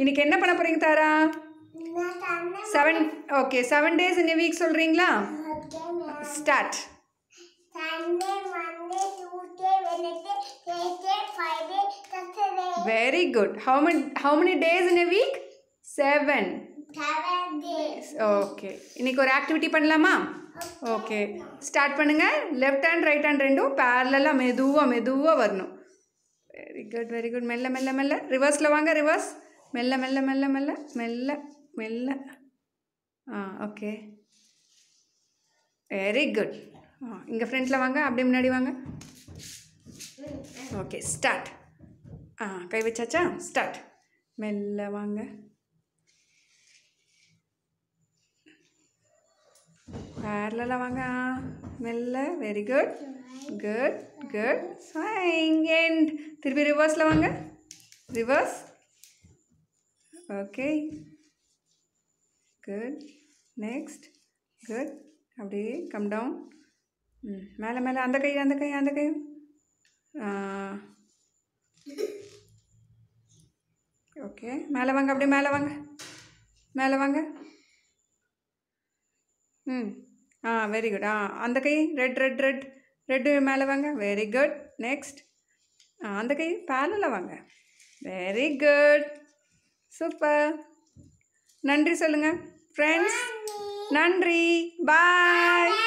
இன்னைக்கு என்ன பண்ண போறீங்க Tara seven okay seven days in week சொல்கிறீங்களா start very good how many how many days in a week seven okay இன்னைக்கு ஒரு ஆக்டிவிட்டி பண்ணலாமா ஓகே ஸ்டார்ட் பண்ணுங்கள் லெஃப்ட் ஹேண்ட் ரைட் ஹேண்ட் ரெண்டும் பேரலாக மெதுவாக மெதுவாக வரணும் வெரி குட் வெரி குட் மெல்ல மெல்ல மெல்ல ரிவர்ஸில் வாங்க ரிவர்ஸ் மெல்ல மெல்ல மெல்ல மெல்ல மெல்ல மெல்ல ஆ ஓகே வெரி குட் ஆ இங்கே ஃப்ரண்ட்டில் வாங்க அப்படியே முன்னாடி வாங்க ஓகே ஸ்டார்ட் ஆ கை வச்சாச்சா ஸ்டார்ட் மெல்ல வாங்க பேரலில் வாங்க மெல்ல very good good good swing and திருப்பி ரிவர்ஸில் வாங்க reverse okay good next good அப்படியே கம் டவுன் ம் மேலே மேலே அந்த கை அந்த கை அந்த கை ஓகே மேலே வாங்க அப்படியே மேலே வாங்க மேலே வாங்க ம் ஆ வெரி குட் ஆ அந்த கை ரெட் ரெட் ரெட் ரெட்டு மேலே வாங்க வெரி குட் நெக்ஸ்ட் ஆ அந்த கை பேலில் வாங்க வெரி குட் சூப்பர் நன்றி சொல்லுங்கள் ஃப்ரெண்ட்ஸ் நன்றி பாய்